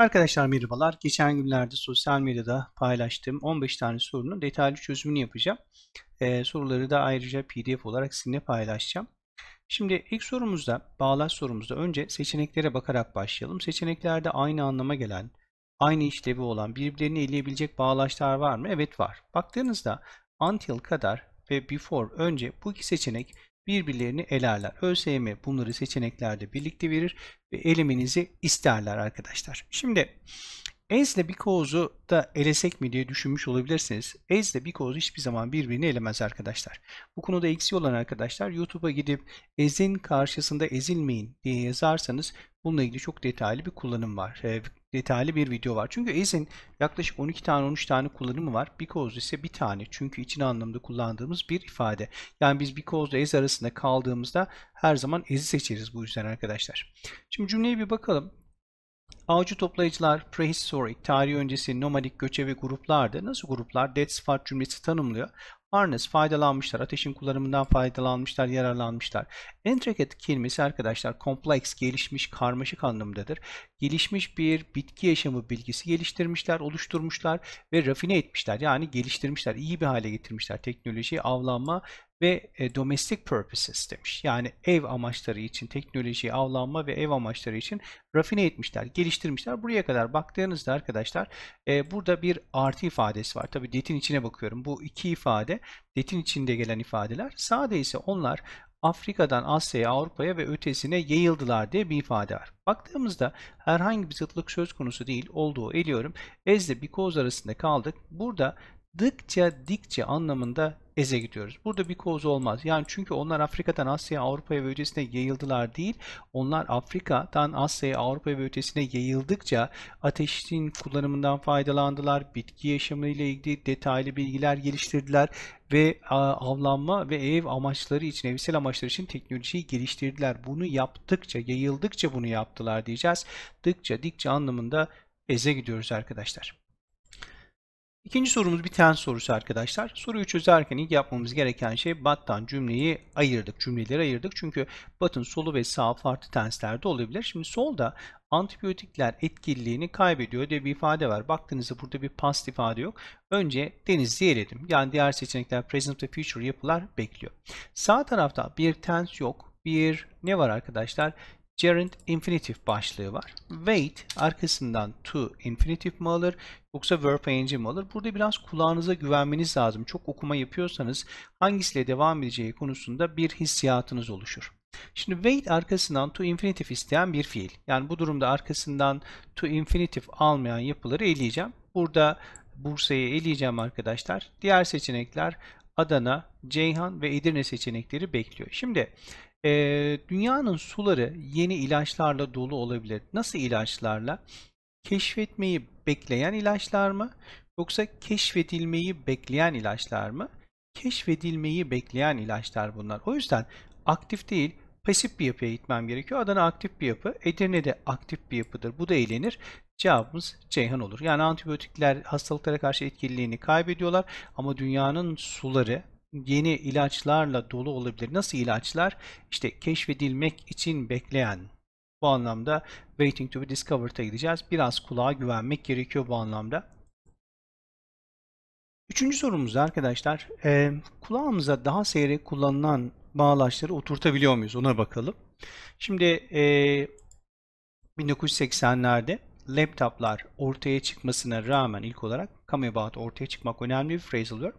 Arkadaşlar merhabalar. Geçen günlerde sosyal medyada paylaştığım 15 tane sorunun detaylı çözümünü yapacağım. Ee, soruları da ayrıca pdf olarak sizinle paylaşacağım. Şimdi ilk sorumuzda, bağlaç sorumuzda önce seçeneklere bakarak başlayalım. Seçeneklerde aynı anlama gelen, aynı işlevi olan, birbirlerini eleyebilecek bağlaçlar var mı? Evet var. Baktığınızda until kadar ve before önce bu iki seçenek birbirlerini elerler. ÖSYM bunları seçeneklerde birlikte verir ve elemenizi isterler arkadaşlar. Şimdi Ezle ile Because'u da elesek mi diye düşünmüş olabilirsiniz. Ezle ile Because hiçbir zaman birbirini elemez arkadaşlar. Bu konuda eksi olan arkadaşlar YouTube'a gidip ezin karşısında ezilmeyin diye yazarsanız bununla ilgili çok detaylı bir kullanım var. E, detaylı bir video var. Çünkü ezin yaklaşık 12 tane 13 tane kullanımı var. Because ise bir tane. Çünkü için anlamda kullandığımız bir ifade. Yani biz because ile ez arasında kaldığımızda her zaman as'i seçeriz bu yüzden arkadaşlar. Şimdi cümleye bir bakalım. Avcı toplayıcılar prehistoric, tarih öncesi nomadik göçevi gruplardı. Nasıl gruplar? Dead Sfart cümlesi tanımlıyor. Harness faydalanmışlar, ateşin kullanımından faydalanmışlar, yararlanmışlar. Intricate kelimesi arkadaşlar kompleks, gelişmiş, karmaşık anlamındadır. Gelişmiş bir bitki yaşamı bilgisi geliştirmişler, oluşturmuşlar ve rafine etmişler. Yani geliştirmişler, iyi bir hale getirmişler teknolojiyi avlanma ve e, domestic purposes demiş. Yani ev amaçları için teknolojiyi avlanma ve ev amaçları için rafine etmişler, geliştirmişler. Buraya kadar baktığınızda arkadaşlar e, burada bir artı ifadesi var. Tabi detin içine bakıyorum. Bu iki ifade detin içinde gelen ifadeler. Sağda ise onlar Afrika'dan Asya'ya, Avrupa'ya ve ötesine yayıldılar diye bir ifade var. Baktığımızda herhangi bir zıtlık söz konusu değil olduğu eliyorum. Ezle, ile because arasında kaldık. Burada dıkça dikçe anlamında Ez'e gidiyoruz. Burada bir koz olmaz. Yani çünkü onlar Afrika'dan Asya'ya, Avrupa'ya ve ötesine yayıldılar değil. Onlar Afrika'dan Asya'ya, Avrupa'ya ve ötesine yayıldıkça ateşin kullanımından faydalandılar. Bitki yaşamıyla ilgili detaylı bilgiler geliştirdiler ve avlanma ve ev amaçları için, evsel amaçları için teknolojiyi geliştirdiler. Bunu yaptıkça, yayıldıkça bunu yaptılar diyeceğiz. Dıkça, dikçe anlamında eze gidiyoruz arkadaşlar. İkinci sorumuz bir tane sorusu arkadaşlar. Soruyu çözerken ilk yapmamız gereken şey battan cümleyi ayırdık. Cümleleri ayırdık. Çünkü batın solu ve sağ farklı tenslerde olabilir. Şimdi solda antibiyotikler etkililiğini kaybediyor diye bir ifade var. Baktığınızda burada bir past ifade yok. Önce deniz diyelim. Yani diğer seçenekler present ve future yapılar bekliyor. Sağ tarafta bir tens yok. Bir ne var arkadaşlar? gerund infinitif başlığı var. Wait arkasından to infinitif mi alır yoksa verb ing mi alır? Burada biraz kulağınıza güvenmeniz lazım. Çok okuma yapıyorsanız hangisiyle devam edeceği konusunda bir hissiyatınız oluşur. Şimdi wait arkasından to infinitif isteyen bir fiil. Yani bu durumda arkasından to infinitif almayan yapıları eleyeceğim. Burada Bursa'yı eleyeceğim arkadaşlar. Diğer seçenekler Adana, Ceyhan ve Edirne seçenekleri bekliyor. Şimdi e, dünyanın suları yeni ilaçlarla dolu olabilir. Nasıl ilaçlarla? Keşfetmeyi bekleyen ilaçlar mı? Yoksa keşfedilmeyi bekleyen ilaçlar mı? Keşfedilmeyi bekleyen ilaçlar bunlar. O yüzden aktif değil, pasif bir yapıya gitmem gerekiyor. Adana aktif bir yapı, Edirne de aktif bir yapıdır. Bu da eğlenir. Cevabımız Ceyhan olur. Yani antibiyotikler hastalıklara karşı etkililiğini kaybediyorlar ama dünyanın suları yeni ilaçlarla dolu olabilir. Nasıl ilaçlar? İşte keşfedilmek için bekleyen. Bu anlamda waiting to be discovered'a gideceğiz. Biraz kulağa güvenmek gerekiyor bu anlamda. Üçüncü sorumuz arkadaşlar, e, kulağımıza daha seyrek kullanılan bağlaçları oturtabiliyor muyuz? Ona bakalım. Şimdi e, 1980'lerde laptoplar ortaya çıkmasına rağmen ilk olarak come about ortaya çıkmak önemli bir phrasal verb.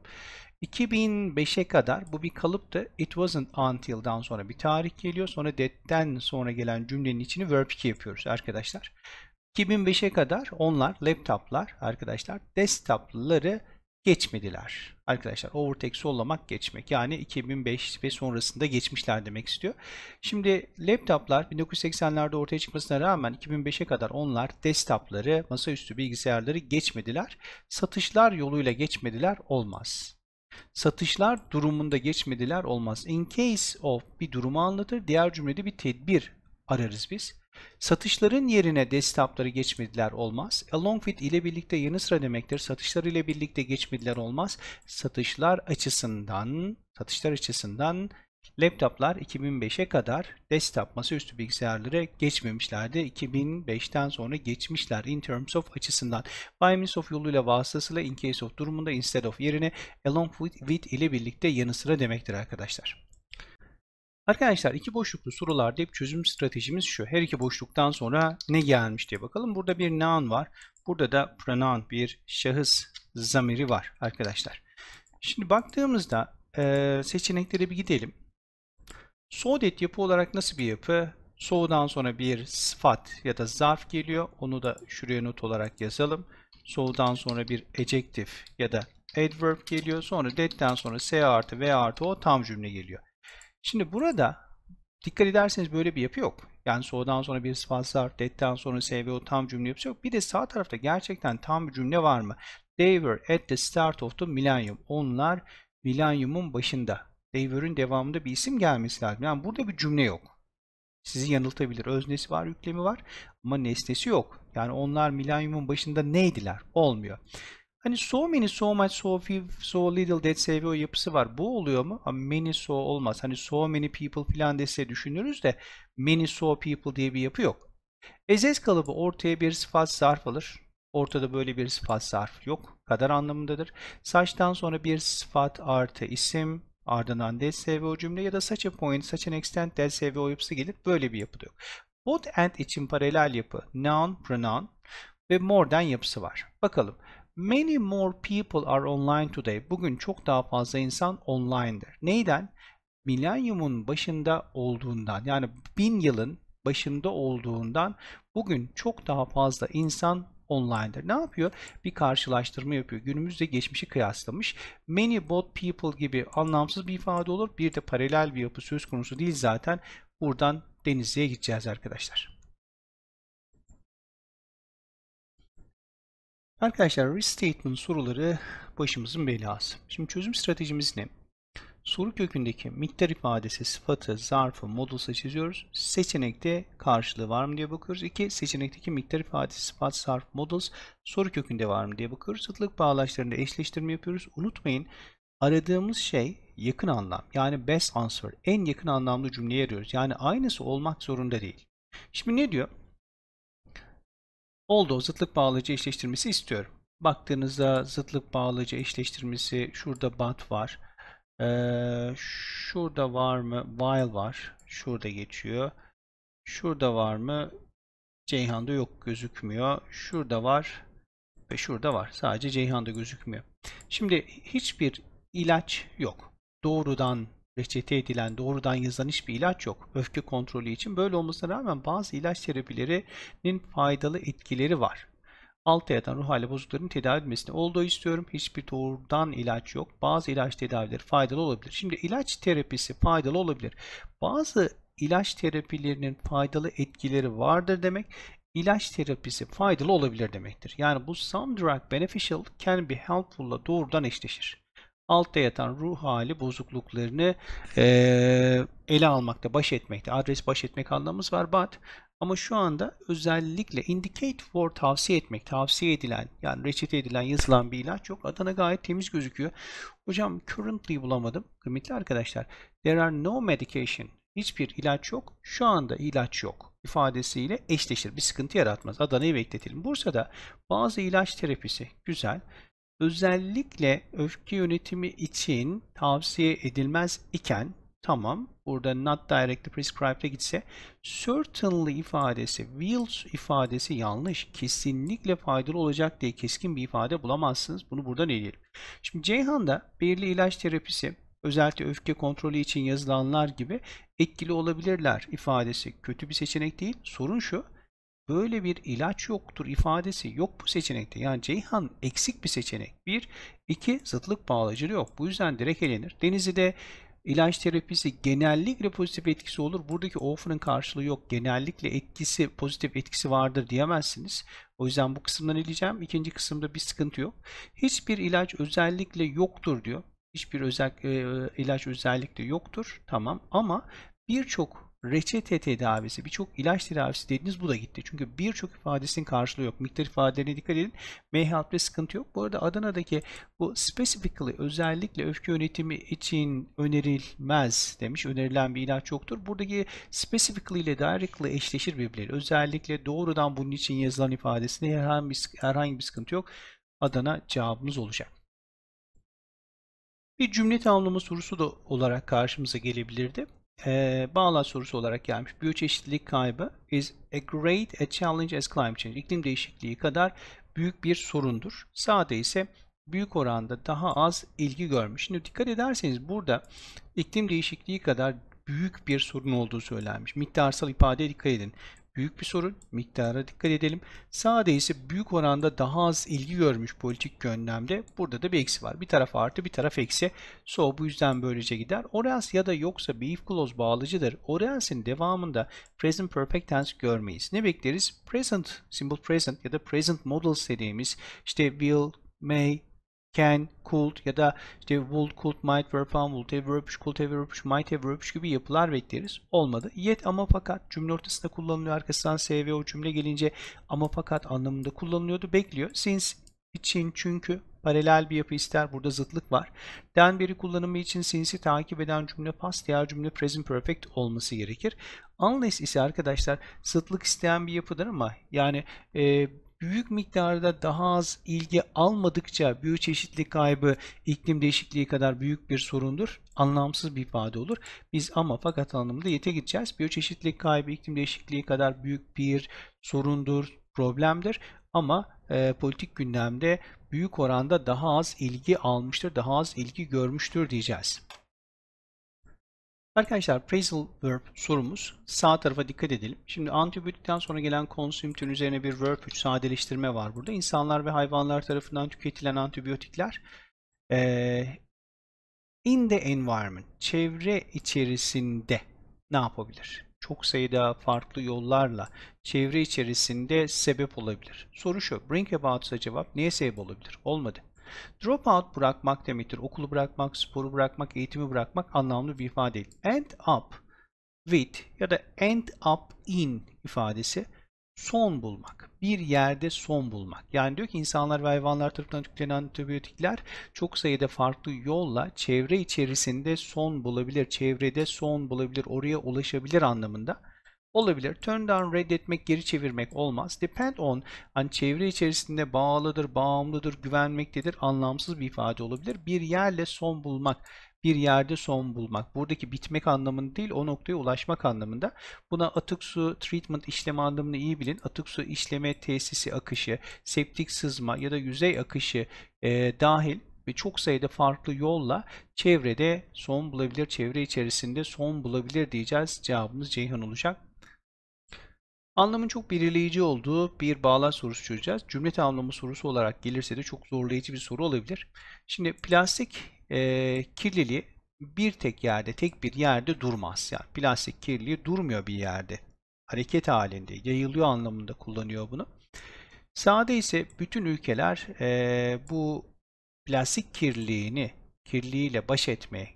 2005'e kadar bu bir kalıptı. It wasn't until'dan sonra bir tarih geliyor. Sonra that'ten sonra gelen cümlenin içini verb 2 yapıyoruz arkadaşlar. 2005'e kadar onlar laptoplar arkadaşlar desktopları geçmediler. Arkadaşlar overtake sollamak geçmek yani 2005 ve sonrasında geçmişler demek istiyor. Şimdi laptoplar 1980'lerde ortaya çıkmasına rağmen 2005'e kadar onlar desktopları, masaüstü bilgisayarları geçmediler. Satışlar yoluyla geçmediler olmaz. Satışlar durumunda geçmediler olmaz. In case of bir durumu anlatır. Diğer cümlede bir tedbir ararız biz. Satışların yerine desktopları geçmediler olmaz. Along with ile birlikte yanı sıra demektir. Satışlar ile birlikte geçmediler olmaz. Satışlar açısından, satışlar açısından Laptoplar 2005'e kadar desktop masaüstü bilgisayarlara geçmemişlerdi. 2005'ten sonra geçmişler in terms of açısından. By means of yoluyla vasıtasıyla in case of durumunda instead of yerine along with ile birlikte yanı sıra demektir arkadaşlar. Arkadaşlar iki boşluklu sorularda hep çözüm stratejimiz şu. Her iki boşluktan sonra ne gelmiş diye bakalım. Burada bir noun var. Burada da pronoun bir şahıs zamiri var arkadaşlar. Şimdi baktığımızda seçeneklere bir gidelim. Soğudet yapı olarak nasıl bir yapı? Soğudan sonra bir sıfat ya da zarf geliyor. Onu da şuraya not olarak yazalım. Soğudan sonra bir ejektif ya da adverb geliyor. Sonra detten sonra s artı v artı o tam cümle geliyor. Şimdi burada dikkat ederseniz böyle bir yapı yok. Yani soğudan sonra bir sıfat zarf, detten sonra s ve o tam cümle yapısı yok. Bir de sağ tarafta gerçekten tam bir cümle var mı? They were at the start of the millennium. Onlar milenyumun başında Waver'ın devamında bir isim gelmesi lazım. Yani burada bir cümle yok. Sizi yanıltabilir. Öznesi var, yüklemi var ama nesnesi yok. Yani onlar milenyumun başında neydiler? Olmuyor. Hani so many, so much, so few, so little, that o yapısı var. Bu oluyor mu? Ama many so olmaz. Hani so many people filan dese düşünürüz de many so people diye bir yapı yok. Ezes kalıbı ortaya bir sıfat zarf alır. Ortada böyle bir sıfat zarf yok. Kadar anlamındadır. Saçtan sonra bir sıfat artı isim Ardından del SV cümle ya da such a point, such an extent del SV yapısı gelip böyle bir yapı yok. Both and için paralel yapı noun, pronoun ve more'den yapısı var. Bakalım. Many more people are online today. Bugün çok daha fazla insan online'dır. Neyden? Milenyumun başında olduğundan yani bin yılın başında olduğundan bugün çok daha fazla insan online'dır. Ne yapıyor? Bir karşılaştırma yapıyor. Günümüzde geçmişi kıyaslamış. Many bot people gibi anlamsız bir ifade olur. Bir de paralel bir yapı söz konusu değil zaten. Buradan Denizli'ye gideceğiz arkadaşlar. Arkadaşlar restatement soruları başımızın belası. Şimdi çözüm stratejimiz ne? Soru kökündeki miktar ifadesi, sıfatı, zarfı, modusa çiziyoruz. Seçenekte karşılığı var mı diye bakıyoruz. 2. Seçenekteki miktar ifadesi, sıfat, zarf, modus soru kökünde var mı diye bakıyoruz. Zıtlık bağlaçlarında eşleştirme yapıyoruz. Unutmayın aradığımız şey yakın anlam. Yani best answer. En yakın anlamlı cümleyi arıyoruz. Yani aynısı olmak zorunda değil. Şimdi ne diyor? Oldu zıtlık bağlacı eşleştirmesi istiyorum. Baktığınızda zıtlık bağlacı eşleştirmesi şurada bat var. Ee, şurada var mı? While var. Şurada geçiyor. Şurada var mı? Ceyhan'da yok gözükmüyor. Şurada var ve şurada var. Sadece Ceyhan'da gözükmüyor. Şimdi hiçbir ilaç yok. Doğrudan reçete edilen, doğrudan yazan hiçbir ilaç yok. Öfke kontrolü için böyle olmasına rağmen bazı ilaç terapilerinin faydalı etkileri var altta yatan ruh hali bozukların tedavi edilmesini olduğu istiyorum. Hiçbir doğrudan ilaç yok. Bazı ilaç tedavileri faydalı olabilir. Şimdi ilaç terapisi faydalı olabilir. Bazı ilaç terapilerinin faydalı etkileri vardır demek ilaç terapisi faydalı olabilir demektir. Yani bu some drug beneficial can be helpful'la doğrudan eşleşir. Altta yatan ruh hali bozukluklarını e, ele almakta, baş etmekte. Adres baş etmek anlamımız var. But ama şu anda özellikle indicate for tavsiye etmek, tavsiye edilen yani reçete edilen yazılan bir ilaç yok. Adana gayet temiz gözüküyor. Hocam currently bulamadım. Kıymetli arkadaşlar there are no medication. Hiçbir ilaç yok. Şu anda ilaç yok ifadesiyle eşleşir. Bir sıkıntı yaratmaz. Adana'yı bekletelim. Bursa'da bazı ilaç terapisi güzel. Özellikle öfke yönetimi için tavsiye edilmez iken Tamam. Burada not directly prescribed'e gitse certainly ifadesi, will ifadesi yanlış. Kesinlikle faydalı olacak diye keskin bir ifade bulamazsınız. Bunu buradan eleyelim. Şimdi Ceyhan'da belirli ilaç terapisi, özellikle öfke kontrolü için yazılanlar gibi etkili olabilirler ifadesi kötü bir seçenek değil. Sorun şu. Böyle bir ilaç yoktur ifadesi yok bu seçenekte. Yani Ceyhan eksik bir seçenek. Bir, iki zıtlık bağlacılığı yok. Bu yüzden direkt elenir. Denizli'de İlaç terapisi genellikle pozitif etkisi olur. Buradaki offer'ın karşılığı yok. Genellikle etkisi pozitif etkisi vardır diyemezsiniz. O yüzden bu kısımdan eleyeceğim. İkinci kısımda bir sıkıntı yok. Hiçbir ilaç özellikle yoktur diyor. Hiçbir özel, e, ilaç özellikle yoktur. Tamam ama birçok reçete tedavisi, birçok ilaç tedavisi dediniz bu da gitti. Çünkü birçok ifadesinin karşılığı yok. Miktar ifadelerine dikkat edin. M sıkıntı yok. Bu arada Adana'daki bu specifically özellikle öfke yönetimi için önerilmez demiş. Önerilen bir ilaç yoktur. Buradaki specifically ile directly eşleşir birbirleri. Özellikle doğrudan bunun için yazılan ifadesinde herhangi bir, herhangi bir sıkıntı yok. Adana cevabımız olacak. Bir cümle tamamlama sorusu da olarak karşımıza gelebilirdi e, ee, bağlaç sorusu olarak gelmiş. Biyoçeşitlilik kaybı is a great a challenge as climate change. İklim değişikliği kadar büyük bir sorundur. Sade ise büyük oranda daha az ilgi görmüş. Şimdi dikkat ederseniz burada iklim değişikliği kadar büyük bir sorun olduğu söylenmiş. Miktarsal ifadeye dikkat edin büyük bir sorun. Miktara dikkat edelim. Sade ise büyük oranda daha az ilgi görmüş politik gündemde. Burada da bir eksi var. Bir taraf artı bir taraf eksi. So bu yüzden böylece gider. Orens ya da yoksa bir if clause bağlıcıdır. Orens'in devamında present perfect tense görmeyiz. Ne bekleriz? Present, simple present ya da present models dediğimiz işte will, may, can, could ya da işte would, could, might, verb falan would have, verb, could have, verb, might have, verb gibi yapılar bekleriz. Olmadı. Yet ama fakat cümle ortasında kullanılıyor. Arkasından SV o cümle gelince ama fakat anlamında kullanılıyordu. Bekliyor. Since için çünkü paralel bir yapı ister. Burada zıtlık var. Den beri kullanımı için sinsi takip eden cümle past, diğer cümle present perfect olması gerekir. Unless ise arkadaşlar zıtlık isteyen bir yapıdır ama yani e, büyük miktarda daha az ilgi almadıkça biyoçeşitlilik kaybı iklim değişikliği kadar büyük bir sorundur. Anlamsız bir ifade olur. Biz ama fakat anlamında yete gideceğiz. Biyoçeşitlilik kaybı iklim değişikliği kadar büyük bir sorundur, problemdir. Ama e, politik gündemde büyük oranda daha az ilgi almıştır, daha az ilgi görmüştür diyeceğiz. Arkadaşlar phrasal verb sorumuz. Sağ tarafa dikkat edelim. Şimdi antibiyotikten sonra gelen konsümtün üzerine bir verb 3 sadeleştirme var burada. İnsanlar ve hayvanlar tarafından tüketilen antibiyotikler ee, in the environment, çevre içerisinde ne yapabilir? Çok sayıda farklı yollarla çevre içerisinde sebep olabilir. Soru şu, bring about'a cevap neye sebep olabilir? Olmadı. Dropout bırakmak demektir. Okulu bırakmak, sporu bırakmak, eğitimi bırakmak anlamlı bir ifade değil. End up with ya da end up in ifadesi son bulmak. Bir yerde son bulmak. Yani diyor ki insanlar ve hayvanlar tarafından tüketilen antibiyotikler çok sayıda farklı yolla çevre içerisinde son bulabilir, çevrede son bulabilir, oraya ulaşabilir anlamında olabilir. Turn down reddetmek, geri çevirmek olmaz. Depend on, hani çevre içerisinde bağlıdır, bağımlıdır, güvenmektedir anlamsız bir ifade olabilir. Bir yerle son bulmak, bir yerde son bulmak. Buradaki bitmek anlamında değil, o noktaya ulaşmak anlamında. Buna atık su treatment işlemi anlamını iyi bilin. Atık su işleme tesisi akışı, septik sızma ya da yüzey akışı e, dahil ve çok sayıda farklı yolla çevrede son bulabilir, çevre içerisinde son bulabilir diyeceğiz. Cevabımız Ceyhan olacak. Anlamın çok belirleyici olduğu bir bağlaç sorusu çözeceğiz. Cümle tamamlama sorusu olarak gelirse de çok zorlayıcı bir soru olabilir. Şimdi plastik e, kirliliği bir tek yerde, tek bir yerde durmaz. Yani plastik kirliliği durmuyor bir yerde. Hareket halinde, yayılıyor anlamında kullanıyor bunu. Sade ise bütün ülkeler e, bu plastik kirliliğini, kirliliğiyle baş etmeye,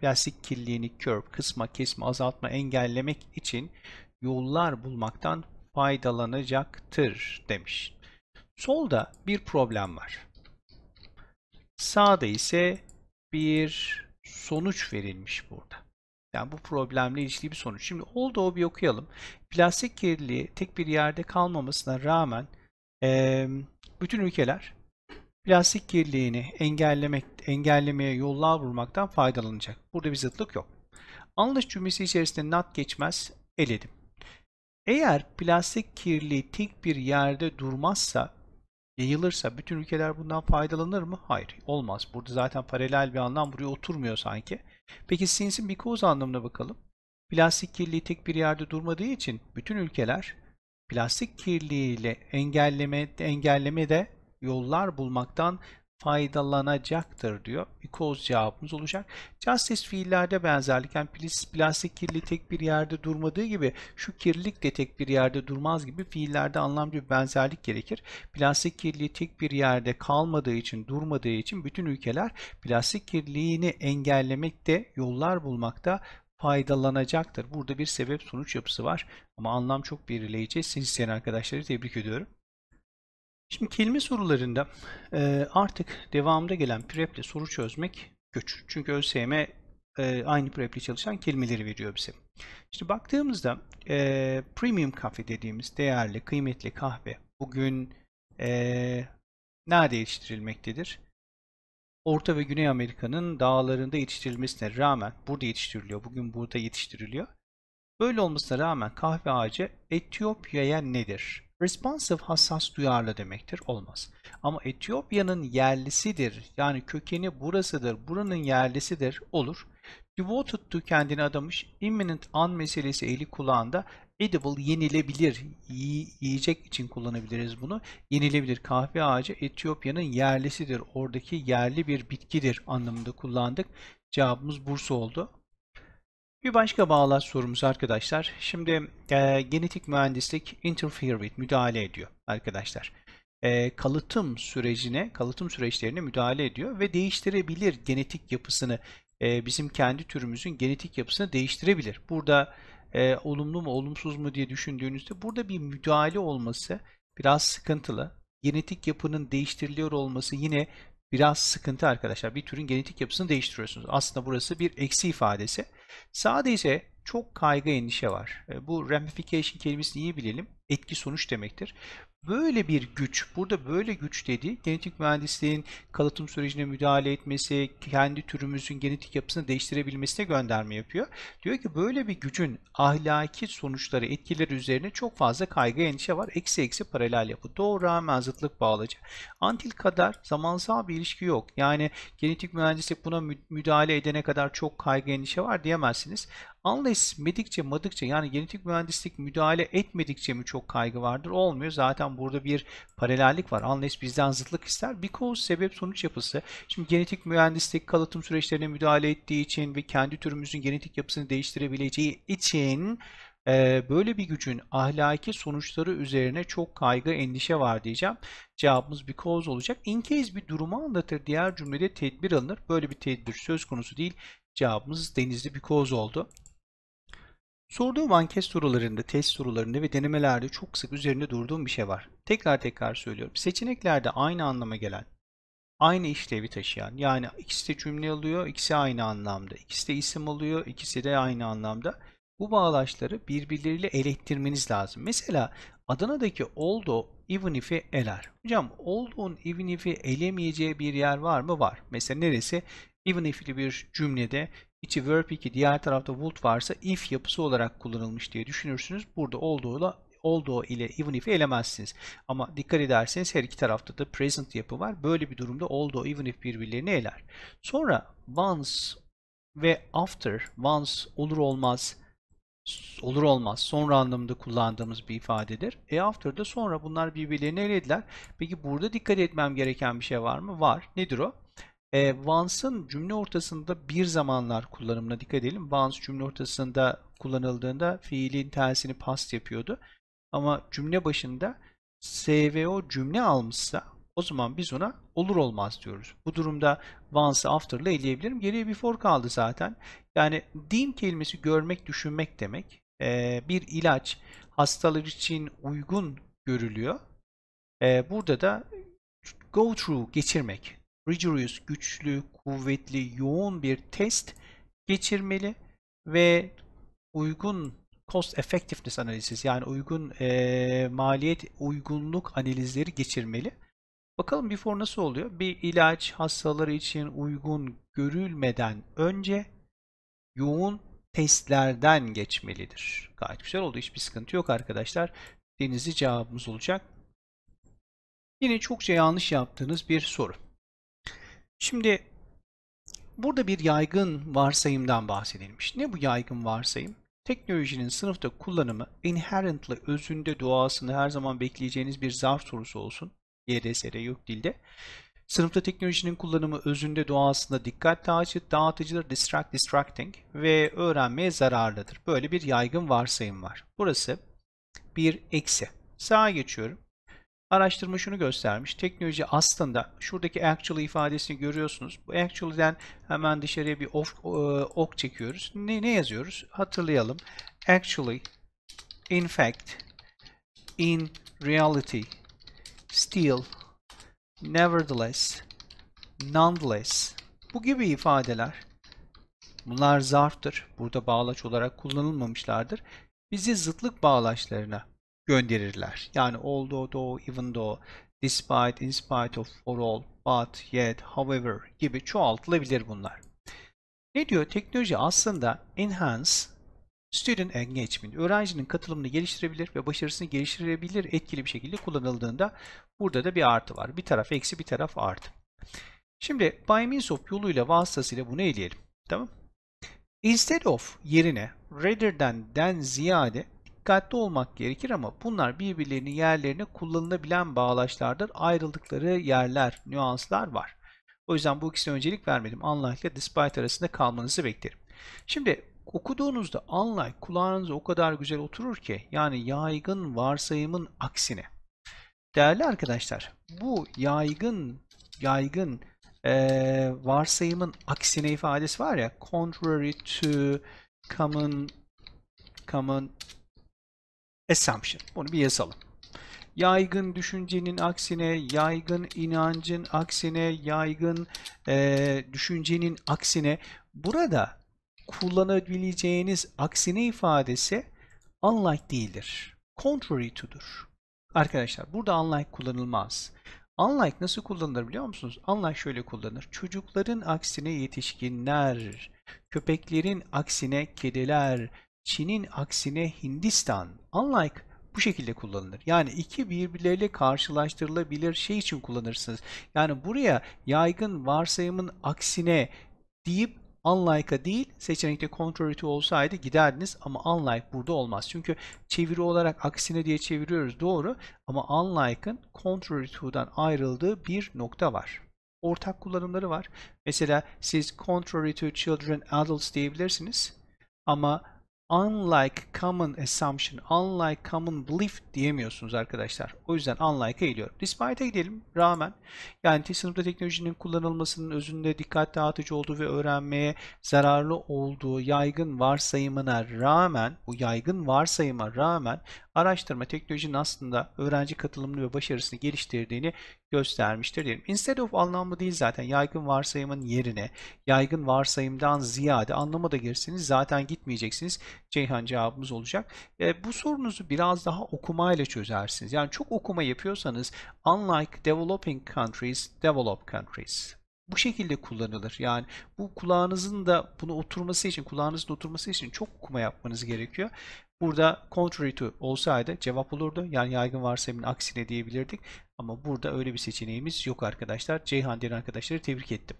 plastik kirliliğini körp, kısma, kesme, azaltma, engellemek için yollar bulmaktan faydalanacaktır demiş. Solda bir problem var. Sağda ise bir sonuç verilmiş burada. Yani bu problemle ilişkili bir sonuç. Şimdi oldu o bir okuyalım. Plastik kirliliği tek bir yerde kalmamasına rağmen bütün ülkeler plastik kirliliğini engellemek, engellemeye yollar bulmaktan faydalanacak. Burada bir zıtlık yok. Anlaş cümlesi içerisinde not geçmez, eledim. Eğer plastik kirli tek bir yerde durmazsa, yayılırsa bütün ülkeler bundan faydalanır mı? Hayır, olmaz. Burada zaten paralel bir anlam buraya oturmuyor sanki. Peki bir koz anlamına bakalım. Plastik kirliliği tek bir yerde durmadığı için bütün ülkeler plastik kirliliğiyle engelleme, engelleme de yollar bulmaktan faydalanacaktır diyor. Because cevabımız olacak. Justice fiillerde benzerlik. Yani plastik kirli tek bir yerde durmadığı gibi şu kirlilik de tek bir yerde durmaz gibi fiillerde anlamcı bir benzerlik gerekir. Plastik kirliliği tek bir yerde kalmadığı için, durmadığı için bütün ülkeler plastik kirliliğini engellemekte, yollar bulmakta faydalanacaktır. Burada bir sebep sonuç yapısı var ama anlam çok belirleyici. Siz isteyen arkadaşları tebrik ediyorum. Şimdi kelime sorularında e, artık devamında gelen preple soru çözmek güç. Çünkü ÖSYM e, aynı preple çalışan kelimeleri veriyor bize. İşte baktığımızda e, premium kahve dediğimiz değerli, kıymetli kahve bugün nerede yetiştirilmektedir? Orta ve Güney Amerika'nın dağlarında yetiştirilmesine rağmen burada yetiştiriliyor, bugün burada yetiştiriliyor. Böyle olmasına rağmen kahve ağacı Etiyopya'ya nedir? Responsive hassas duyarlı demektir. Olmaz. Ama Etiyopya'nın yerlisidir. Yani kökeni burasıdır. Buranın yerlisidir. Olur. Devoted to kendini adamış. Imminent an meselesi eli kulağında. Edible yenilebilir. Yiyecek için kullanabiliriz bunu. Yenilebilir. Kahve ağacı Etiyopya'nın yerlisidir. Oradaki yerli bir bitkidir anlamında kullandık. Cevabımız Bursa oldu. Bir başka bağlaç sorumuz arkadaşlar. Şimdi e, genetik mühendislik interfere with müdahale ediyor arkadaşlar. E, kalıtım sürecine, kalıtım süreçlerine müdahale ediyor ve değiştirebilir genetik yapısını. E, bizim kendi türümüzün genetik yapısını değiştirebilir. Burada e, olumlu mu olumsuz mu diye düşündüğünüzde burada bir müdahale olması biraz sıkıntılı. Genetik yapının değiştiriliyor olması yine biraz sıkıntı arkadaşlar. Bir türün genetik yapısını değiştiriyorsunuz. Aslında burası bir eksi ifadesi. Sadece çok kaygı endişe var. E, bu ramification kelimesini iyi bilelim. Etki sonuç demektir böyle bir güç, burada böyle güç dedi, genetik mühendisliğin kalıtım sürecine müdahale etmesi, kendi türümüzün genetik yapısını değiştirebilmesine gönderme yapıyor. Diyor ki böyle bir gücün ahlaki sonuçları, etkileri üzerine çok fazla kaygı endişe var. Eksi eksi paralel yapı. Doğru hemen zıtlık bağlıcı. Antil kadar zamansal bir ilişki yok. Yani genetik mühendislik buna müdahale edene kadar çok kaygı endişe var diyemezsiniz medikçe, madıkça yani genetik mühendislik müdahale etmedikçe mi çok kaygı vardır? Olmuyor. Zaten burada bir paralellik var. Unless bizden zıtlık ister. Bir Because sebep sonuç yapısı. Şimdi genetik mühendislik kalıtım süreçlerine müdahale ettiği için ve kendi türümüzün genetik yapısını değiştirebileceği için e, böyle bir gücün ahlaki sonuçları üzerine çok kaygı, endişe var diyeceğim. Cevabımız bir because olacak. In case bir durumu anlatır, diğer cümlede tedbir alınır. Böyle bir tedbir söz konusu değil. Cevabımız denizli because oldu. Sorduğum anket sorularında, test sorularında ve denemelerde çok sık üzerinde durduğum bir şey var. Tekrar tekrar söylüyorum. Seçeneklerde aynı anlama gelen, aynı işlevi taşıyan, yani ikisi de cümle alıyor, ikisi aynı anlamda, ikisi de isim alıyor, ikisi de aynı anlamda. Bu bağlaçları birbirleriyle elektirmeniz lazım. Mesela Adana'daki oldu even if'i eler. Hocam olduğun even if'i elemeyeceği bir yer var mı? Var. Mesela neresi? Even if'li bir cümlede içi verb 2 diğer tarafta would varsa if yapısı olarak kullanılmış diye düşünürsünüz. Burada olduğuyla olduğu ile even if'i elemezsiniz. Ama dikkat ederseniz her iki tarafta da present yapı var. Böyle bir durumda although even if birbirlerini eler. Sonra once ve after once olur olmaz olur olmaz sonra anlamında kullandığımız bir ifadedir. E after da sonra bunlar birbirlerini elediler. Peki burada dikkat etmem gereken bir şey var mı? Var. Nedir o? E, ee, once'ın cümle ortasında bir zamanlar kullanımına dikkat edelim. Once cümle ortasında kullanıldığında fiilin tersini past yapıyordu. Ama cümle başında SVO cümle almışsa o zaman biz ona olur olmaz diyoruz. Bu durumda once'ı after'la eleyebilirim. Geriye before kaldı zaten. Yani dim kelimesi görmek, düşünmek demek. Ee, bir ilaç hastalar için uygun görülüyor. Ee, burada da go through geçirmek rigorous, güçlü, kuvvetli, yoğun bir test geçirmeli ve uygun cost effectiveness analiziz yani uygun e, maliyet uygunluk analizleri geçirmeli. Bakalım before nasıl oluyor? Bir ilaç hastaları için uygun görülmeden önce yoğun testlerden geçmelidir. Gayet güzel oldu. Hiçbir sıkıntı yok arkadaşlar. Denizli cevabımız olacak. Yine çokça yanlış yaptığınız bir soru. Şimdi burada bir yaygın varsayımdan bahsedilmiş. Ne bu yaygın varsayım? Teknolojinin sınıfta kullanımı inherently özünde doğasını her zaman bekleyeceğiniz bir zarf sorusu olsun. YDS'de yok dilde. Sınıfta teknolojinin kullanımı özünde doğasında dikkat dağıtıcı, dağıtıcıdır, distract, distracting ve öğrenmeye zararlıdır. Böyle bir yaygın varsayım var. Burası bir eksi. Sağa geçiyorum. Araştırma şunu göstermiş. Teknoloji aslında şuradaki actual ifadesini görüyorsunuz. Bu actual'den hemen dışarıya bir ok, e, ok çekiyoruz. Ne, ne yazıyoruz? Hatırlayalım. Actually, in fact, in reality, still, nevertheless, nonetheless. Bu gibi ifadeler. Bunlar zarftır. Burada bağlaç olarak kullanılmamışlardır. Bizi zıtlık bağlaçlarına gönderirler. Yani although, though, even though, despite, in spite of, for all, but, yet, however gibi çoğaltılabilir bunlar. Ne diyor? Teknoloji aslında enhance student engagement, öğrencinin katılımını geliştirebilir ve başarısını geliştirebilir etkili bir şekilde kullanıldığında burada da bir artı var. Bir taraf eksi, bir taraf artı. Şimdi by means of yoluyla vasıtasıyla bunu eleyelim. Tamam Instead of yerine rather than den ziyade Dikkatli olmak gerekir ama bunlar birbirlerinin yerlerine kullanılabilen bağlaçlardır. Ayrıldıkları yerler, nüanslar var. O yüzden bu ikisine öncelik vermedim. Unlike ile despite arasında kalmanızı beklerim. Şimdi okuduğunuzda unlike kulağınıza o kadar güzel oturur ki yani yaygın varsayımın aksine. Değerli arkadaşlar bu yaygın yaygın ee, varsayımın aksine ifadesi var ya contrary to common common assumption. Bunu bir yazalım. Yaygın düşüncenin aksine, yaygın inancın aksine, yaygın e, düşüncenin aksine. Burada kullanabileceğiniz aksine ifadesi unlike değildir. Contrary to'dur. Arkadaşlar burada unlike kullanılmaz. Unlike nasıl kullanılır biliyor musunuz? Unlike şöyle kullanılır. Çocukların aksine yetişkinler, köpeklerin aksine kediler, Çin'in aksine Hindistan unlike bu şekilde kullanılır. Yani iki birbirleriyle karşılaştırılabilir şey için kullanırsınız. Yani buraya yaygın varsayımın aksine deyip unlike'a değil seçenekte contrary to olsaydı giderdiniz ama unlike burada olmaz. Çünkü çeviri olarak aksine diye çeviriyoruz doğru ama unlike'ın contrary to'dan ayrıldığı bir nokta var. Ortak kullanımları var. Mesela siz contrary to children adults diyebilirsiniz ama unlike common assumption, unlike common belief diyemiyorsunuz arkadaşlar. O yüzden unlike'a eğiliyorum. Despite'e gidelim rağmen. Yani sınıfta teknolojinin kullanılmasının özünde dikkat dağıtıcı olduğu ve öğrenmeye zararlı olduğu yaygın varsayımına rağmen, bu yaygın varsayıma rağmen araştırma teknolojinin aslında öğrenci katılımını ve başarısını geliştirdiğini göstermiştir diyelim. Instead of anlamlı değil zaten. Yaygın varsayımın yerine yaygın varsayımdan ziyade anlama da girseniz zaten gitmeyeceksiniz. Ceyhan cevabımız olacak. E, bu sorunuzu biraz daha okumayla çözersiniz. Yani çok okuma yapıyorsanız unlike developing countries, developed countries bu şekilde kullanılır. Yani bu kulağınızın da bunu oturması için, kulağınızın oturması için çok okuma yapmanız gerekiyor. Burada contrary to olsaydı cevap olurdu. Yani yaygın varsayımın aksine diyebilirdik. Ama burada öyle bir seçeneğimiz yok arkadaşlar. Ceyhan diyen arkadaşları tebrik ettim.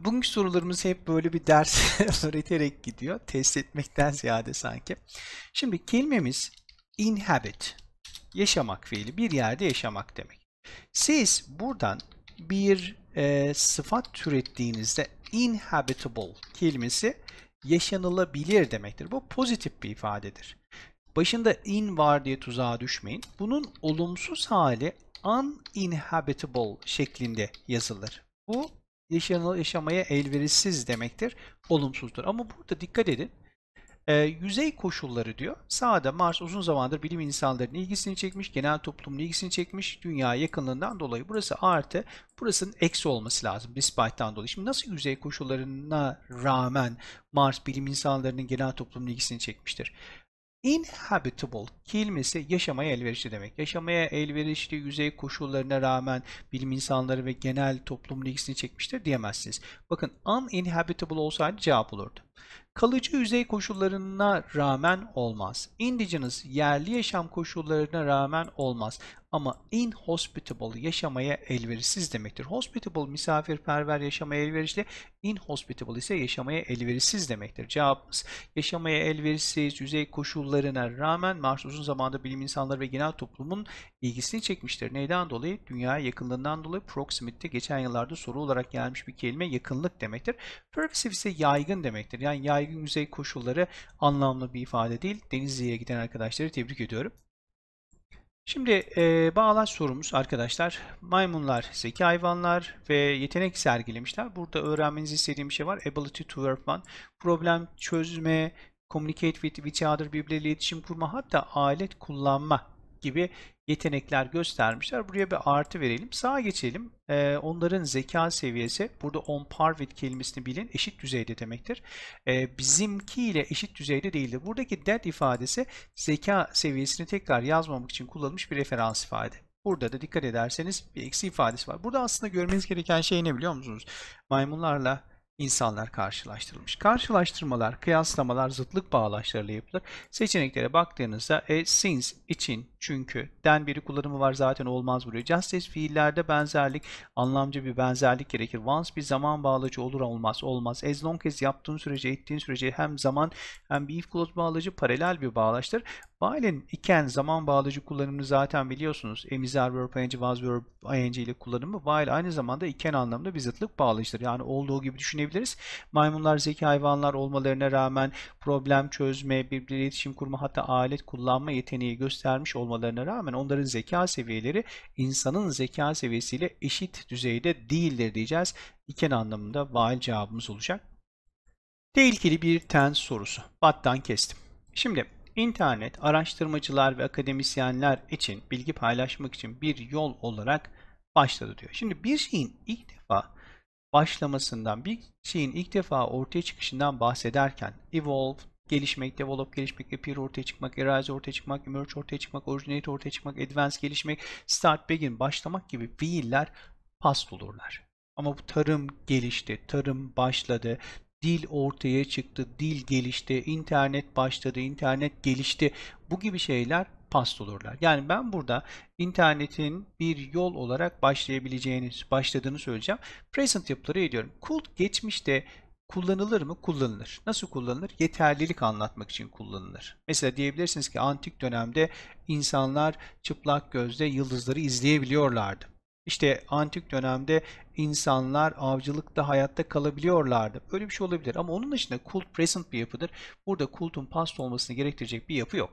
Bugünkü sorularımız hep böyle bir ders öğreterek gidiyor. Test etmekten ziyade sanki. Şimdi kelimemiz inhabit. Yaşamak fiili. Bir yerde yaşamak demek. Siz buradan bir e, sıfat türettiğinizde inhabitable kelimesi yaşanılabilir demektir. Bu pozitif bir ifadedir. Başında in var diye tuzağa düşmeyin. Bunun olumsuz hali uninhabitable şeklinde yazılır. Bu yaşamaya elverişsiz demektir. Olumsuzdur. Ama burada dikkat edin. E, yüzey koşulları diyor. Sağda Mars uzun zamandır bilim insanlarının ilgisini çekmiş, genel toplumun ilgisini çekmiş. Dünya yakınlığından dolayı burası artı, burasının eksi olması lazım despite'dan dolayı. Şimdi nasıl yüzey koşullarına rağmen Mars bilim insanlarının genel toplumun ilgisini çekmiştir? Inhabitable kelimesi yaşamaya elverişli demek. Yaşamaya elverişli yüzey koşullarına rağmen bilim insanları ve genel toplumun ilgisini çekmiştir diyemezsiniz. Bakın uninhabitable olsaydı cevap olurdu. Kalıcı yüzey koşullarına rağmen olmaz. Indigenous yerli yaşam koşullarına rağmen olmaz ama inhospitable yaşamaya elverişsiz demektir. Hospitable misafirperver yaşamaya elverişli, inhospitable ise yaşamaya elverişsiz demektir. Cevabımız yaşamaya elverişsiz yüzey koşullarına rağmen Mars uzun zamanda bilim insanları ve genel toplumun ilgisini çekmiştir. Neyden dolayı? Dünya yakınlığından dolayı proximity'de geçen yıllarda soru olarak gelmiş bir kelime yakınlık demektir. Pervasive ise yaygın demektir. Yani yaygın yüzey koşulları anlamlı bir ifade değil. Denizli'ye giden arkadaşları tebrik ediyorum. Şimdi e, bağlaç sorumuz arkadaşlar. Maymunlar zeki hayvanlar ve yetenek sergilemişler. Burada öğrenmenizi istediğim şey var. Ability to work on. Problem çözme, communicate with each other, birbirleriyle iletişim kurma hatta alet kullanma gibi yetenekler göstermişler. Buraya bir artı verelim. Sağa geçelim. Ee, onların zeka seviyesi burada on par with kelimesini bilin eşit düzeyde demektir. Ee, ile eşit düzeyde değildir. Buradaki that ifadesi zeka seviyesini tekrar yazmamak için kullanılmış bir referans ifade. Burada da dikkat ederseniz bir eksi ifadesi var. Burada aslında görmeniz gereken şey ne biliyor musunuz? Maymunlarla insanlar karşılaştırılmış. Karşılaştırmalar, kıyaslamalar, zıtlık bağlaçlarıyla yapılır. Seçeneklere baktığınızda e, since için çünkü den biri kullanımı var zaten olmaz buraya. Justice fiillerde benzerlik, anlamcı bir benzerlik gerekir. Once bir zaman bağlacı olur olmaz olmaz. As long as yaptığın sürece, ettiğin sürece hem zaman hem bir if clause bağlacı paralel bir bağlaçtır. Failin iken zaman bağlayıcı kullanımını zaten biliyorsunuz. Emizar verb, ing, was verb, ing ile kullanımı. While aynı zamanda iken anlamında bir zıtlık bağlayıcıdır. Yani olduğu gibi düşünebiliriz. Maymunlar zeki hayvanlar olmalarına rağmen problem çözme, birbirleriyle iletişim kurma hatta alet kullanma yeteneği göstermiş olmalarına rağmen onların zeka seviyeleri insanın zeka seviyesiyle eşit düzeyde değildir diyeceğiz. İken anlamında while cevabımız olacak. Tehlikeli bir ten sorusu. Battan kestim. Şimdi İnternet, araştırmacılar ve akademisyenler için bilgi paylaşmak için bir yol olarak başladı diyor. Şimdi bir şeyin ilk defa başlamasından, bir şeyin ilk defa ortaya çıkışından bahsederken evolve, gelişmek, develop gelişmek, appear ortaya çıkmak, arise ortaya çıkmak, emerge ortaya çıkmak, originate ortaya çıkmak, advance gelişmek, start, begin, başlamak gibi fiiller past olurlar. Ama bu tarım gelişti, tarım başladı, dil ortaya çıktı, dil gelişti, internet başladı, internet gelişti. Bu gibi şeyler past olurlar. Yani ben burada internetin bir yol olarak başlayabileceğini, başladığını söyleyeceğim. Present yapıları ediyorum. Could geçmişte kullanılır mı? Kullanılır. Nasıl kullanılır? Yeterlilik anlatmak için kullanılır. Mesela diyebilirsiniz ki antik dönemde insanlar çıplak gözle yıldızları izleyebiliyorlardı. İşte antik dönemde insanlar avcılıkta hayatta kalabiliyorlardı. Böyle bir şey olabilir ama onun dışında kult present bir yapıdır. Burada kultun past olmasını gerektirecek bir yapı yok.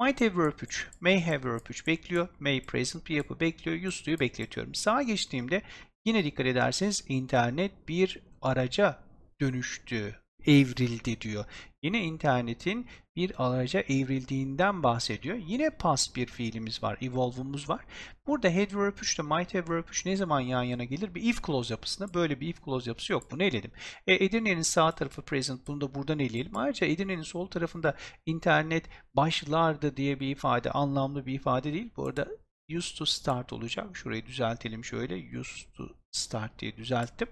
Might have verb 3, may have verb 3 bekliyor. May present bir yapı bekliyor. Used to'yu bekletiyorum. Sağa geçtiğimde yine dikkat ederseniz internet bir araca dönüştü evrildi diyor. Yine internetin bir araca evrildiğinden bahsediyor. Yine past bir fiilimiz var, evolve'umuz var. Burada had verb 3 ile might have verb 3 ne zaman yan yana gelir? Bir if clause yapısında böyle bir if clause yapısı yok. Bunu eledim. E, Edirne'nin sağ tarafı present, bunu da buradan eleyelim. Ayrıca Edirne'nin sol tarafında internet başlardı diye bir ifade, anlamlı bir ifade değil. Bu arada used to start olacak. Şurayı düzeltelim şöyle. Used to start diye düzelttim.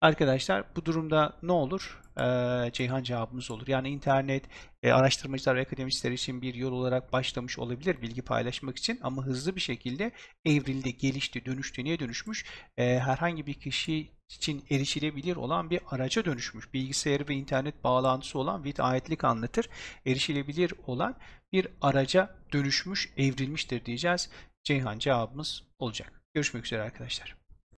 Arkadaşlar bu durumda ne olur? Ee, Ceyhan cevabımız olur. Yani internet e, araştırmacılar ve akademisyenler için bir yol olarak başlamış olabilir bilgi paylaşmak için ama hızlı bir şekilde evrildi, gelişti, dönüştü. Niye dönüşmüş? Ee, herhangi bir kişi için erişilebilir olan bir araca dönüşmüş. Bilgisayarı ve internet bağlantısı olan bir ayetlik anlatır. Erişilebilir olan bir araca dönüşmüş, evrilmiştir diyeceğiz. Ceyhan cevabımız olacak. Görüşmek üzere arkadaşlar.